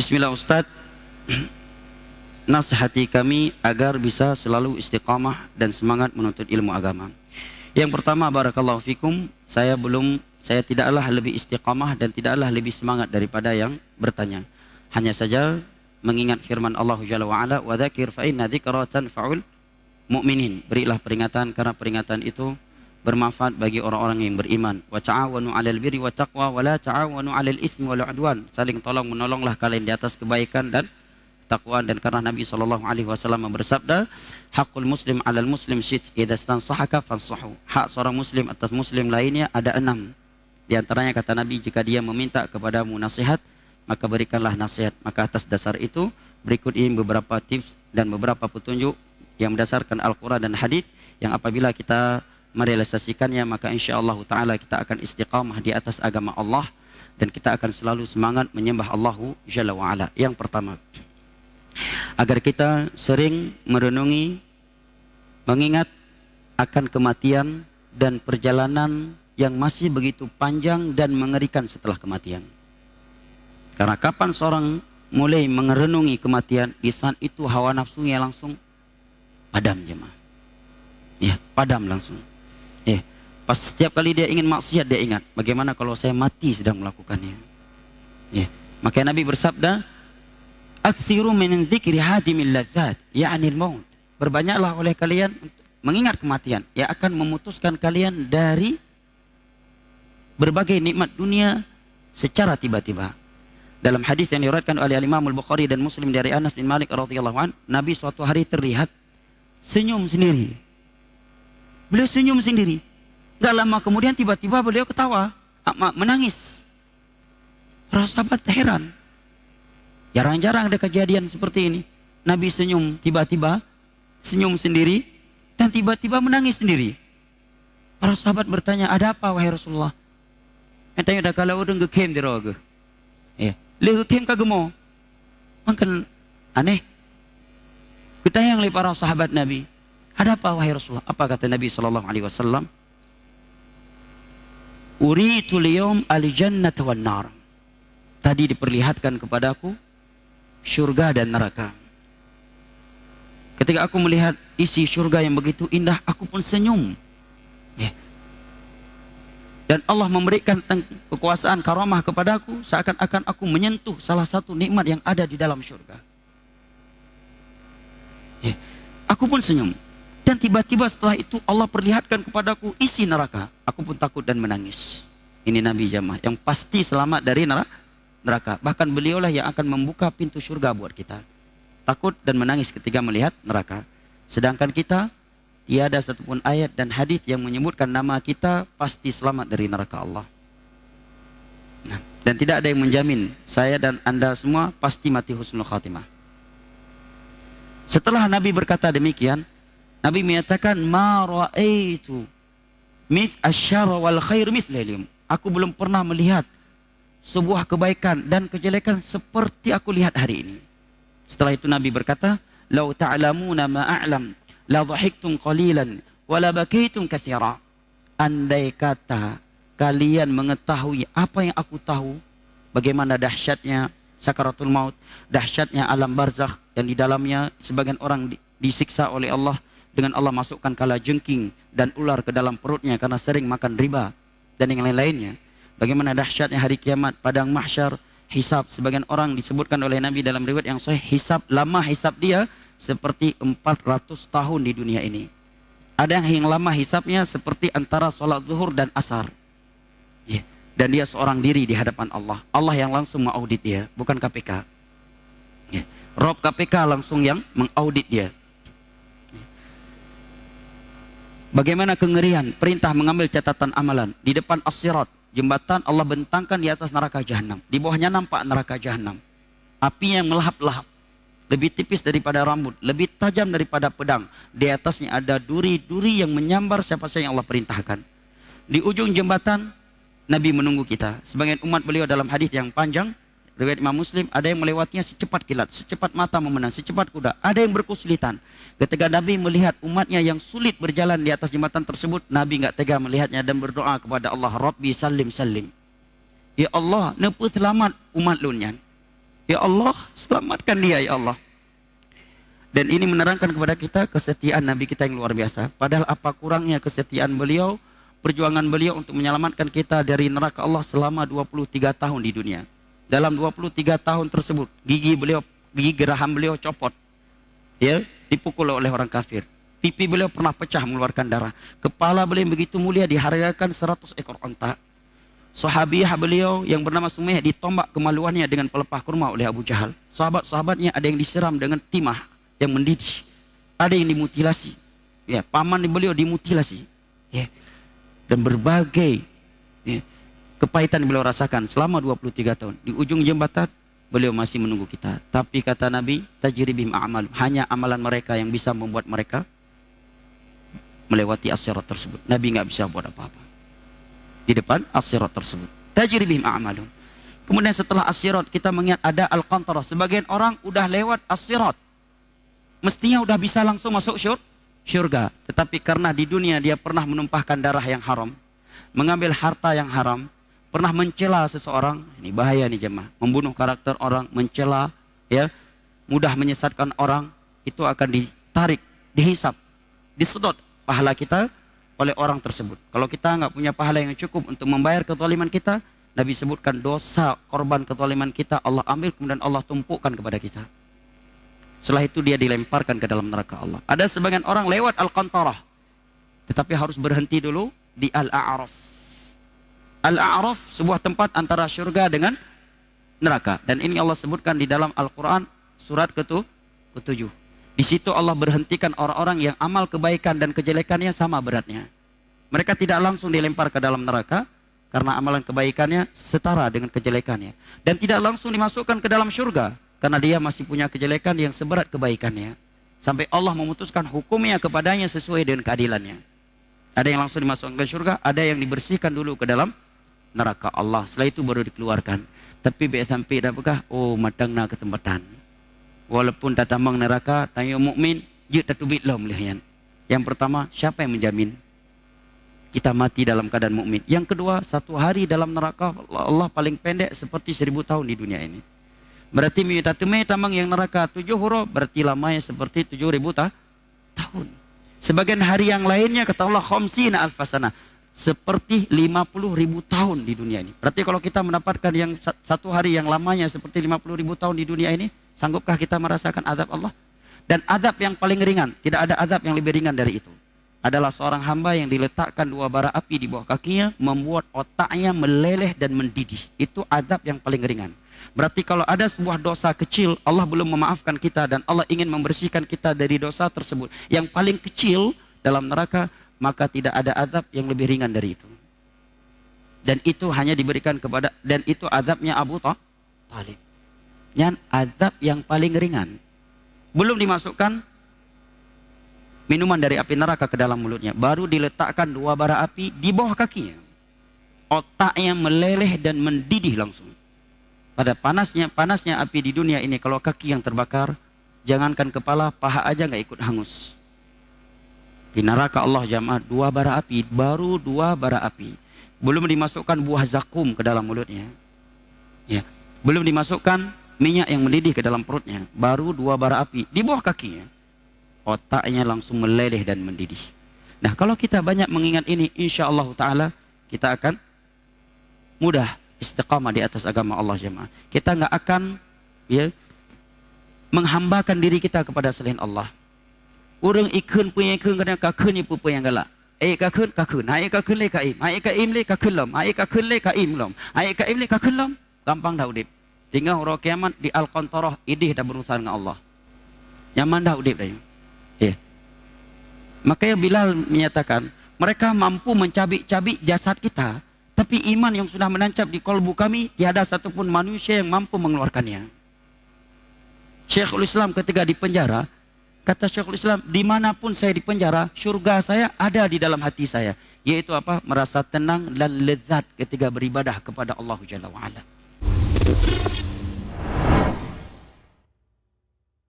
Bismillah Ustaz Nasihati kami agar bisa selalu istiqamah dan semangat menuntut ilmu agama Yang pertama Barakallahu Fikum Saya belum, saya tidaklah lebih istiqamah dan tidaklah lebih semangat daripada yang bertanya Hanya saja mengingat firman Allah Jalla wa'ala Wa dhakir fa'inna dhikra tanfa'ul mu'minin Berilah peringatan karena peringatan itu bermanfaat bagi orang-orang yang beriman. Wa ta'awanu 'alal birri wa taqwa wa la ta'awanu 'alal ismi wal 'udwan. Saling tolong menolonglah kalian di atas kebaikan dan takwa. dan karena Nabi sallallahu alaihi wasallam bersabda hakul muslim alal muslim syit idza stansahaka fansahu hak seorang muslim atas muslim lainnya ada enam di antaranya kata Nabi jika dia meminta kepadamu nasihat maka berikanlah nasihat maka atas dasar itu berikut ini beberapa tips dan beberapa petunjuk yang berdasarkan Al-Qur'an dan hadis yang apabila kita merealisasikannya maka insya Allah Taala kita akan istiqamah di atas agama Allah dan kita akan selalu semangat menyembah Allahu Jalla wa ala. Yang pertama, agar kita sering merenungi, mengingat akan kematian dan perjalanan yang masih begitu panjang dan mengerikan setelah kematian. Karena kapan seorang mulai merenungi kematian, di saat itu hawa nafsunya langsung padam jemaah. Ya, padam langsung. Ya. Pas setiap kali dia ingin maksiat dia ingat bagaimana kalau saya mati sedang melakukannya. Ya. Eh, Makanya Nabi bersabda, "Aksiru min dzikri hadimil ladzat, ya'ni maut." Berbanyaklah oleh kalian mengingat kematian yang akan memutuskan kalian dari berbagai nikmat dunia secara tiba-tiba. Dalam hadis yang diriwayatkan oleh Imam Al-Bukhari dan Muslim dari Anas bin Malik radhiyallahu an, Nabi suatu hari terlihat senyum sendiri Beliau senyum sendiri. Gak lama kemudian tiba-tiba beliau ketawa, menangis. para sahabat heran. Jarang-jarang ada kejadian seperti ini. Nabi senyum tiba-tiba, senyum sendiri, dan tiba-tiba menangis sendiri. Para sahabat bertanya, ada apa wahai Rasulullah? Entahnya ada kalau orang gekem di roga. Ya, le gekem kagemo. Makan aneh. Kita yang lihat para sahabat Nabi, ada apa wahai Rasulullah? Apa kata Nabi sallallahu alaihi wasallam? Uritu liyum al-jannata wan nar. Tadi diperlihatkan kepadaku surga dan neraka. Ketika aku melihat isi surga yang begitu indah, aku pun senyum. Ya. Dan Allah memberikan kekuasaan karamah kepadaku seakan-akan aku menyentuh salah satu nikmat yang ada di dalam surga. Ya. Aku pun senyum. Dan tiba-tiba setelah itu Allah perlihatkan kepadaku isi neraka. Aku pun takut dan menangis. Ini Nabi Jamaah yang pasti selamat dari neraka. Bahkan beliaulah yang akan membuka pintu surga buat kita. Takut dan menangis ketika melihat neraka. Sedangkan kita tiada satupun ayat dan hadis yang menyebutkan nama kita pasti selamat dari neraka Allah. Nah, dan tidak ada yang menjamin saya dan Anda semua pasti mati husnul khatimah. Setelah Nabi berkata demikian, Nabi menyatakan ma raaitu mis asyara wal khair mislihim. Aku belum pernah melihat sebuah kebaikan dan kejelekan seperti aku lihat hari ini. Setelah itu Nabi berkata, "Lau ta'lamuna ma a'lam, la dhahiktum qalilan wa la bakaitum katsira." Andai kata kalian mengetahui apa yang aku tahu, bagaimana dahsyatnya sakaratul maut, dahsyatnya alam barzakh yang di dalamnya sebagian orang disiksa oleh Allah dengan Allah masukkan kala jengking dan ular ke dalam perutnya karena sering makan riba dan yang lain-lainnya. Bagaimana dahsyatnya hari kiamat, padang mahsyar, hisab. Sebagian orang disebutkan oleh Nabi dalam riwayat yang sahih, hisab lama hisab dia seperti 400 tahun di dunia ini. Ada yang lama hisabnya seperti antara sholat zuhur dan asar. Yeah. Dan dia seorang diri di hadapan Allah. Allah yang langsung mengaudit dia, bukan KPK. Yeah. Rob KPK langsung yang mengaudit dia. Bagaimana kengerian perintah mengambil catatan amalan di depan asyirat jembatan Allah bentangkan di atas neraka jahanam. Di bawahnya nampak neraka jahanam. Api yang melahap-lahap, lebih tipis daripada rambut, lebih tajam daripada pedang. Di atasnya ada duri-duri yang menyambar siapa saja yang Allah perintahkan. Di ujung jembatan Nabi menunggu kita. Sebagian umat beliau dalam hadis yang panjang riwayat Imam Muslim, ada yang melewatinya secepat kilat, secepat mata memenang, secepat kuda. Ada yang berkesulitan. Ketika Nabi melihat umatnya yang sulit berjalan di atas jembatan tersebut, Nabi nggak tega melihatnya dan berdoa kepada Allah, Rabbi salim salim. Ya Allah, nepu selamat umat lunyan. Ya Allah, selamatkan dia ya Allah. Dan ini menerangkan kepada kita kesetiaan Nabi kita yang luar biasa. Padahal apa kurangnya kesetiaan beliau, perjuangan beliau untuk menyelamatkan kita dari neraka Allah selama 23 tahun di dunia dalam 23 tahun tersebut gigi beliau gigi geraham beliau copot ya dipukul oleh orang kafir pipi beliau pernah pecah mengeluarkan darah kepala beliau begitu mulia dihargakan 100 ekor onta sahabiah beliau yang bernama Sumeh ditombak kemaluannya dengan pelepah kurma oleh Abu Jahal sahabat-sahabatnya ada yang disiram dengan timah yang mendidih ada yang dimutilasi ya paman beliau dimutilasi ya dan berbagai ya, Kepahitan beliau rasakan selama 23 tahun. Di ujung jembatan beliau masih menunggu kita. Tapi kata Nabi, tajribim amal. Hanya amalan mereka yang bisa membuat mereka melewati asyarat tersebut. Nabi nggak bisa buat apa-apa. Di depan asyarat tersebut. Tajribim amalun. Kemudian setelah asyarat kita mengingat ada al-qantarah. Sebagian orang udah lewat asyarat. Mestinya udah bisa langsung masuk syurga. Tetapi karena di dunia dia pernah menumpahkan darah yang haram, mengambil harta yang haram, pernah mencela seseorang, ini bahaya nih jemaah, membunuh karakter orang, mencela, ya, mudah menyesatkan orang, itu akan ditarik, dihisap, disedot pahala kita oleh orang tersebut. Kalau kita nggak punya pahala yang cukup untuk membayar ketoliman kita, Nabi sebutkan dosa korban ketoliman kita Allah ambil kemudian Allah tumpukan kepada kita. Setelah itu dia dilemparkan ke dalam neraka Allah. Ada sebagian orang lewat Al-Qantarah. Tetapi harus berhenti dulu di Al-A'raf. Al-A'raf sebuah tempat antara surga dengan neraka. Dan ini Allah sebutkan di dalam Al-Quran surat ketujuh. Di situ Allah berhentikan orang-orang yang amal kebaikan dan kejelekannya sama beratnya. Mereka tidak langsung dilempar ke dalam neraka karena amalan kebaikannya setara dengan kejelekannya dan tidak langsung dimasukkan ke dalam surga karena dia masih punya kejelekan yang seberat kebaikannya sampai Allah memutuskan hukumnya kepadanya sesuai dengan keadilannya. Ada yang langsung dimasukkan ke surga, ada yang dibersihkan dulu ke dalam neraka Allah. Setelah itu baru dikeluarkan. Tapi baik sampai dapatlah oh matang nak ketempatan. Walaupun tambang neraka tanya mukmin je tatubit lah Yang pertama, siapa yang menjamin kita mati dalam keadaan mukmin? Yang kedua, satu hari dalam neraka Allah paling pendek seperti seribu tahun di dunia ini. Berarti minta temai tambang yang neraka tujuh huruf berarti lamanya seperti tujuh ribu ta tahun. Sebagian hari yang lainnya kata Allah khomsina alfasana seperti 50 ribu tahun di dunia ini. Berarti kalau kita mendapatkan yang satu hari yang lamanya seperti 50 ribu tahun di dunia ini, sanggupkah kita merasakan azab Allah? Dan azab yang paling ringan, tidak ada azab yang lebih ringan dari itu. Adalah seorang hamba yang diletakkan dua bara api di bawah kakinya, membuat otaknya meleleh dan mendidih. Itu azab yang paling ringan. Berarti kalau ada sebuah dosa kecil, Allah belum memaafkan kita dan Allah ingin membersihkan kita dari dosa tersebut. Yang paling kecil dalam neraka maka tidak ada azab yang lebih ringan dari itu. Dan itu hanya diberikan kepada dan itu azabnya Abu Talib. Yang azab yang paling ringan. Belum dimasukkan minuman dari api neraka ke dalam mulutnya. Baru diletakkan dua bara api di bawah kakinya. Otaknya meleleh dan mendidih langsung. Pada panasnya panasnya api di dunia ini kalau kaki yang terbakar, jangankan kepala, paha aja nggak ikut hangus. Di neraka Allah jamaah dua bara api, baru dua bara api. Belum dimasukkan buah zakum ke dalam mulutnya. Ya, belum dimasukkan minyak yang mendidih ke dalam perutnya, baru dua bara api di bawah kakinya. Otaknya langsung meleleh dan mendidih. Nah, kalau kita banyak mengingat ini, insya Allah Ta'ala kita akan mudah istiqamah di atas agama Allah jemaah. Kita nggak akan ya menghambakan diri kita kepada selain Allah. Orang ikun punya ikun kena kakun ni pupa yang galak. Eh kakun kakun, hai kakun le kaim, hai kaim le kakun lom, hai kakun le kaim lom, hai kaim le kakun lom. Gampang dah udip. Tinggal huruf kiamat di Al-Qantarah idih dah berurusan dengan Allah. Nyaman dah udip dah. Ya. Eh. Makanya Bilal menyatakan, mereka mampu mencabik-cabik jasad kita, tapi iman yang sudah menancap di kolbu kami, tiada satupun manusia yang mampu mengeluarkannya. Syekhul Islam ketika di penjara, Kata Syekhul Islam, dimanapun saya dipenjara, surga saya ada di dalam hati saya. Yaitu apa? Merasa tenang dan lezat ketika beribadah kepada Allah Jalla wa'ala.